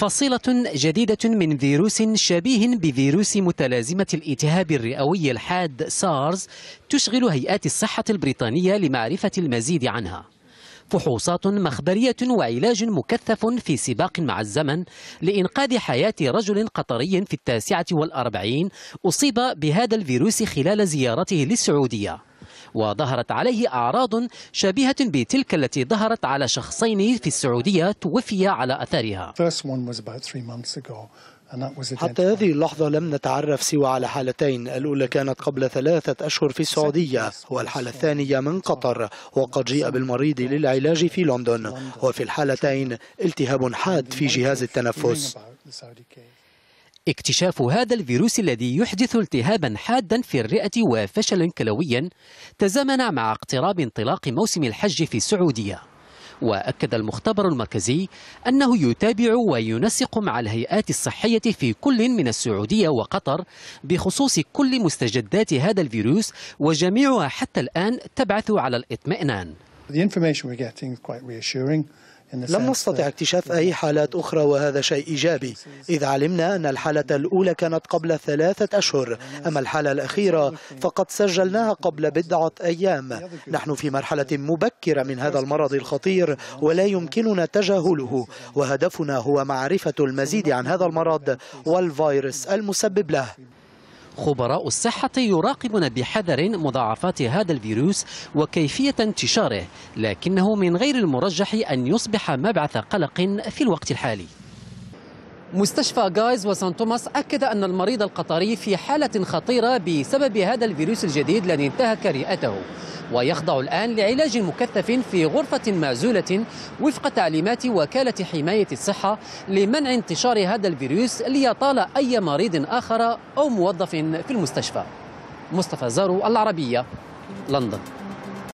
فصيلة جديدة من فيروس شبيه بفيروس متلازمة الالتهاب الرئوي الحاد سارز تشغل هيئات الصحة البريطانية لمعرفة المزيد عنها فحوصات مخبرية وعلاج مكثف في سباق مع الزمن لإنقاذ حياة رجل قطري في التاسعة والأربعين أصيب بهذا الفيروس خلال زيارته للسعودية وظهرت عليه أعراض شبيهة بتلك التي ظهرت على شخصين في السعودية توفي على أثرها حتى هذه اللحظة لم نتعرف سوى على حالتين الأولى كانت قبل ثلاثة أشهر في السعودية والحالة الثانية من قطر وقد جيء بالمريض للعلاج في لندن وفي الحالتين التهاب حاد في جهاز التنفس اكتشاف هذا الفيروس الذي يحدث التهابا حادا في الرئة وفشلا كلويا تزامن مع اقتراب انطلاق موسم الحج في السعودية وأكد المختبر المركزي أنه يتابع وينسق مع الهيئات الصحية في كل من السعودية وقطر بخصوص كل مستجدات هذا الفيروس وجميعها حتى الآن تبعث على الإطمئنان The information we're getting is quite reassuring. لم نستطع اكتشاف أي حالات أخرى وهذا شيء إيجابي إذ علمنا أن الحالة الأولى كانت قبل ثلاثة أشهر أما الحالة الأخيرة فقد سجلناها قبل بضعة أيام نحن في مرحلة مبكرة من هذا المرض الخطير ولا يمكننا تجاهله وهدفنا هو معرفة المزيد عن هذا المرض والفيروس المسبب له خبراء الصحة يراقبون بحذر مضاعفات هذا الفيروس وكيفية انتشاره لكنه من غير المرجح أن يصبح مبعث قلق في الوقت الحالي مستشفى غايز وسان توماس أكد أن المريض القطري في حالة خطيرة بسبب هذا الفيروس الجديد الذي انتهك رئته ويخضع الآن لعلاج مكثف في غرفة معزولة وفق تعليمات وكالة حماية الصحة لمنع انتشار هذا الفيروس ليطال أي مريض آخر أو موظف في المستشفى مصطفى زارو العربية لندن